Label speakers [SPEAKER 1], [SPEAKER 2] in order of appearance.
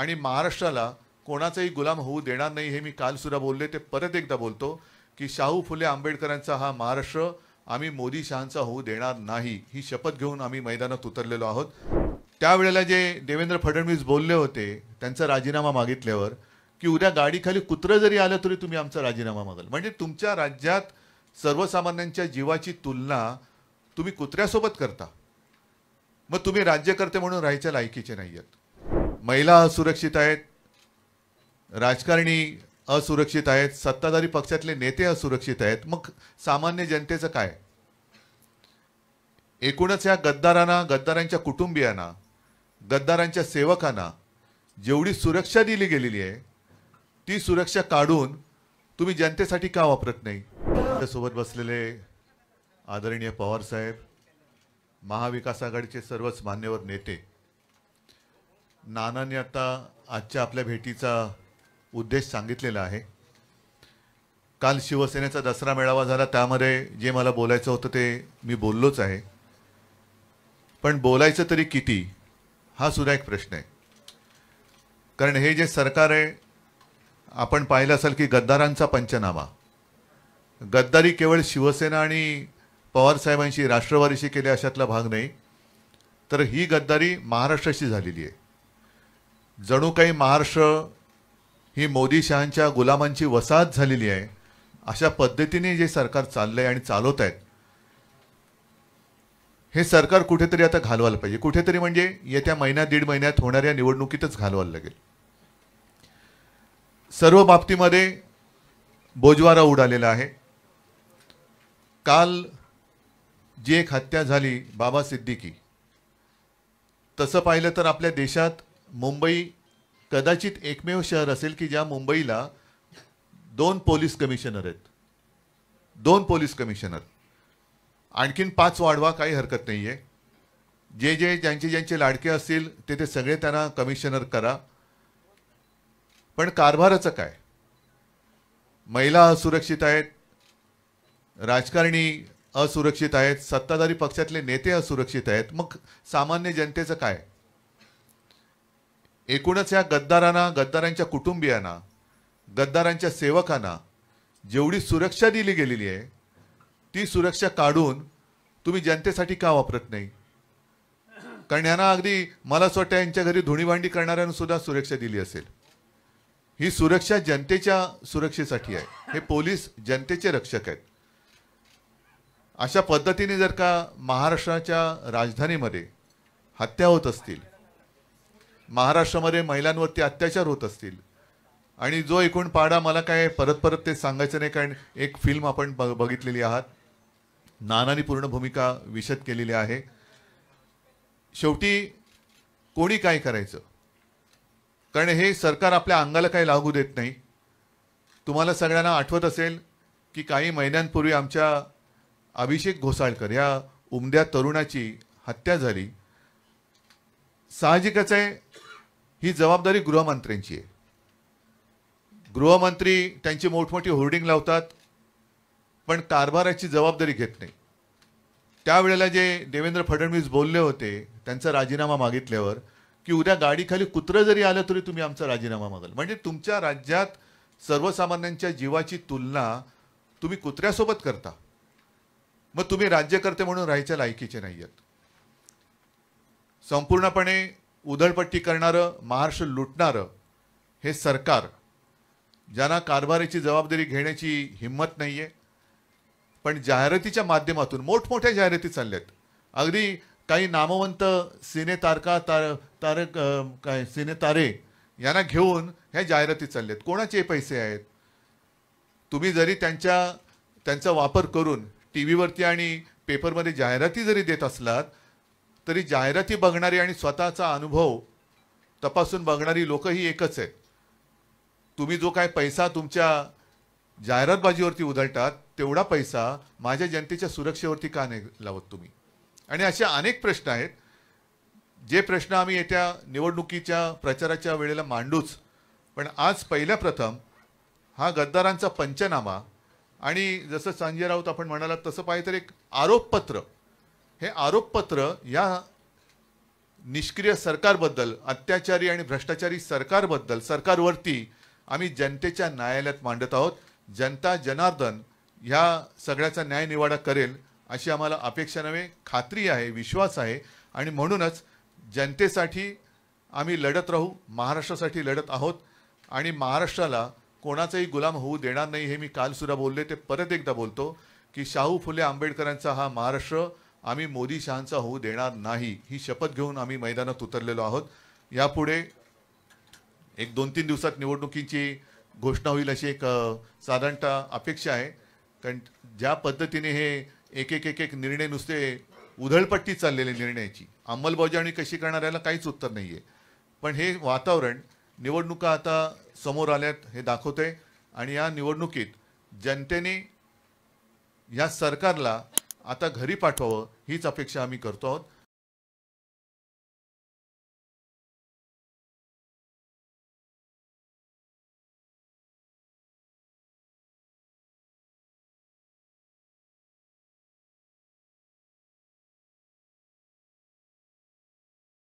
[SPEAKER 1] आणि महाराष्ट्राला कोणाचाही गुलाम होऊ देणार नाही हे मी कालसुद्धा बोलले ते परत एकदा बोलतो की शाहू फुले आंबेडकरांचा हा महाराष्ट्र आम्ही मोदी शहांचा होऊ देणार नाही ही शपथ घेऊन आम्ही मैदानात उतरलेलो आहोत त्यावेळेला जे देवेंद्र फडणवीस बोलले होते त्यांचा राजीनामा मागितल्यावर की उद्या गाडीखाली कुत्रं जरी आलं तरी तुम्ही आमचा राजीनामा मागाल म्हणजे तुमच्या राज्यात सर्वसामान्यांच्या जीवाची तुलना तुम्ही कुत्र्यासोबत करता मग तुम्ही राज्यकर्ते म्हणून राहायच्या लायकीचे नाही आहेत महिला असुरक्षित आहेत राजकारणी असुरक्षित आहेत सत्ताधारी पक्षातले नेते असुरक्षित आहेत मग सामान्य जनतेचं काय एकूणच या गद्दारांना गद्दारांच्या कुटुंबियांना गद्दारांच्या सेवकांना जेवढी सुरक्षा दिली गेलेली आहे ती सुरक्षा काढून तुम्ही जनतेसाठी का वापरत नाही सोबत बसलेले आदरणीय पवारसाहेब महाविकास आघाडीचे सर्वच मान्यवर नेते नानांनी आता आजच्या आपल्या भेटीचा उद्देश सांगितलेला आहे काल शिवसेनेचा दसरा मेळावा झाला त्यामध्ये जे मला बोलायचं होतं ते मी बोललोच आहे पण बोलायचं तरी किती हा सुद्धा एक प्रश्न आहे कारण हे जे सरकार आहे आपण पाहिलं असाल की गद्दारांचा पंचनामा गद्दारी केवळ शिवसेना आणि पवारसाहेबांशी राष्ट्रवादीशी केले अशातला भाग नाही तर ही गद्दारी महाराष्ट्राशी झालेली आहे जणू काही महाराष्ट्र ही मोदी शहांच्या गुलामांची वसाहत झालेली आहे अशा पद्धतीने जे सरकार चाललंय आणि चालवत आहेत हे सरकार कुठेतरी आता घालवायला पाहिजे कुठेतरी म्हणजे येत्या महिन्यात दीड महिन्यात होणाऱ्या निवडणुकीतच घालवायला लागेल सर्व बाबतीमध्ये बोजवारा उडालेला आहे काल जी एक हत्या झाली बाबा सिद्दीकी तसं पाहिलं तर आपल्या देशात मुंबई कदाचित एकमेव शहर असेल की ज्या मुंबईला दोन पोलीस कमिशनर आहेत दोन पोलीस कमिशनर आणखीन पाच वाढवा काही हरकत नाही आहे जे जे ज्यांचे ज्यांचे लाडके असतील ते ते सगळे त्यांना कमिशनर करा पण कारभाराचं काय महिला असुरक्षित आहेत राजकारणी असुरक्षित आहेत सत्ताधारी पक्षातले नेते असुरक्षित आहेत मग सामान्य जनतेचं काय एकूणच या गद्दारांना गद्दारांच्या कुटुंबियांना गद्दारांच्या सेवकांना जेवढी सुरक्षा दिली गेलेली आहे ती सुरक्षा काढून तुम्ही जनतेसाठी का वापरत नाही कारण यांना अगदी मला असं वाटतं यांच्या घरी धुणीभांडी करणाऱ्यांना सुद्धा सुरक्षा दिली असेल ही सुरक्षा जनतेच्या सुरक्षेसाठी आहे हे पोलीस जनतेचे रक्षक आहेत अशा पद्धतीने जर का महाराष्ट्राच्या राजधानीमध्ये हत्या होत असतील महाराष्ट्रामध्ये महिलांवरती अत्याचार होत असतील आणि जो एकूण पाडा मला काय परत परत ते सांगायचं नाही कारण एक फिल्म आपण ब बघितलेली आहात नानानी पूर्ण भूमिका विशद केलेली आहे शेवटी कोणी काय करायचं कारण हे सरकार आपल्या अंगाला काही लागू देत नाही तुम्हाला सगळ्यांना आठवत असेल की काही महिन्यांपूर्वी आमच्या अभिषेक घोसाळकर या उमद्या तरुणाची हत्या झाली साहजिकच आहे ही जबाबदारी गृहमंत्र्यांची आहे गृहमंत्री त्यांची मोठमोठी होर्डिंग लावतात पण कारभाराची जबाबदारी घेत नाही त्यावेळेला जे देवेंद्र फडणवीस बोलले होते त्यांचा राजीनामा मागितल्यावर की उद्या गाडीखाली कुत्रं जरी आलं तरी तुम्ही आमचा राजीनामा मागाल म्हणजे तुमच्या राज्यात सर्वसामान्यांच्या जीवाची तुलना तुम्ही कुत्र्यासोबत करता मग तुम्ही राज्यकर्ते म्हणून राहायच्या लायकीचे नाही आहेत संपूर्णपणे उधळपट्टी करणारं महाराष्ट्र लुटणारं हे सरकार ज्यांना कारभाराची जबाबदारी घेण्याची हिंमत नाही आहे पण जाहिरातीच्या माध्यमातून मोठमोठ्या जाहिराती चालल्यात अगदी काही नामवंत सिने तारका तार तारक काय सिनेतारे यांना घेऊन ह्या जाहिराती चालल्यात कोणाचे पैसे आहेत तुम्ही जरी त्यांच्या त्यांचा वापर करून टी व्हीवरती आणि पेपरमध्ये जाहिराती जरी देत असलात तरी जाहिराती बघणारी आणि स्वतःचा अनुभव तपासून बघणारी लोकही एकच आहेत तुम्ही जो काय पैसा तुमच्या जाहिरातबाजीवरती उधळतात तेवढा पैसा माझ्या जनतेच्या सुरक्षेवरती का नाही लावत तुम्ही आणि असे अनेक प्रश्न आहेत जे प्रश्न आम्ही येत्या निवडणुकीच्या प्रचाराच्या वेळेला मांडूच पण आज पहिल्या प्रथम हा गद्दारांचा पंचनामा आणि जसं संजय राऊत आपण म्हणालात तसं पाहिजे तर एक आरोपपत्र हे आरोपपत्र या निष्क्रिय सरकारबद्दल अत्याचारी आणि भ्रष्टाचारी सरकारबद्दल सरकारवरती आम्ही जनतेच्या न्यायालयात मांडत आहोत जनता जनार्दन ह्या सगळ्याचा न्यायनिवाडा करेल अशी आम्हाला अपेक्षा नव्हे खात्री आहे विश्वास आहे आणि म्हणूनच जनतेसाठी आम्ही लढत राहू महाराष्ट्रासाठी लढत आहोत आणि महाराष्ट्राला कोणाचाही गुलाम होऊ देणार नाही हे मी कालसुद्धा बोलले ते परत एकदा बोलतो की शाहू फुले आंबेडकरांचा हा महाराष्ट्र आम्ही मोदी शहांचा होऊ देणार नाही ही शपथ घेऊन आम्ही मैदानात उतरलेलो आहोत यापुढे एक दोन तीन दिवसात निवडणुकीची घोषणा होईल अशी एक साधारणतः अपेक्षा आहे कारण ज्या पद्धतीने हे एक एक एक एक निर्णय नुसते उधळपट्टी चाललेले निर्णयाची अंमलबजावणी कशी करणार याला काहीच उत्तर नाही आहे पण हे वातावरण निवडणुका आता समोर आल्यात हे दाखवतंय आणि या निवडणुकीत जनतेने या सरकारला आता घरी पाठवावं हीच अपेक्षा आम्ही करतो आहोत